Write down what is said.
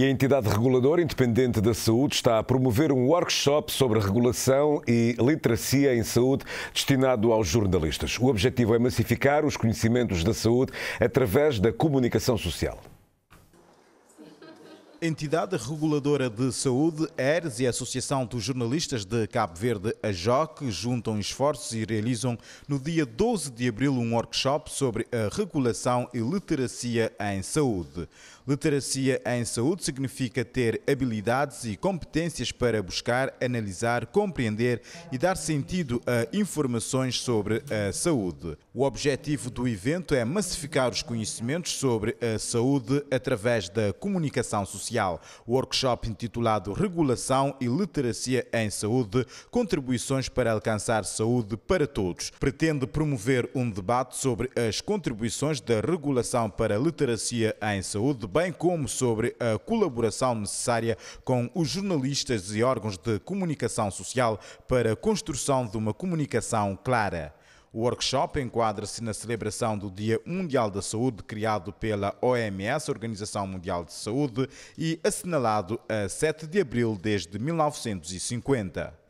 E a entidade reguladora independente da saúde está a promover um workshop sobre regulação e literacia em saúde destinado aos jornalistas. O objetivo é massificar os conhecimentos da saúde através da comunicação social. Entidade Reguladora de Saúde, ERS, e a Associação dos Jornalistas de Cabo Verde, a JOC, juntam esforços e realizam no dia 12 de abril um workshop sobre a regulação e literacia em saúde. Literacia em saúde significa ter habilidades e competências para buscar, analisar, compreender e dar sentido a informações sobre a saúde. O objetivo do evento é massificar os conhecimentos sobre a saúde através da comunicação social Social. O workshop intitulado Regulação e Literacia em Saúde Contribuições para Alcançar Saúde para Todos pretende promover um debate sobre as contribuições da regulação para a literacia em saúde, bem como sobre a colaboração necessária com os jornalistas e órgãos de comunicação social para a construção de uma comunicação clara. O workshop enquadra-se na celebração do Dia Mundial da Saúde, criado pela OMS, Organização Mundial de Saúde, e assinalado a 7 de abril desde 1950.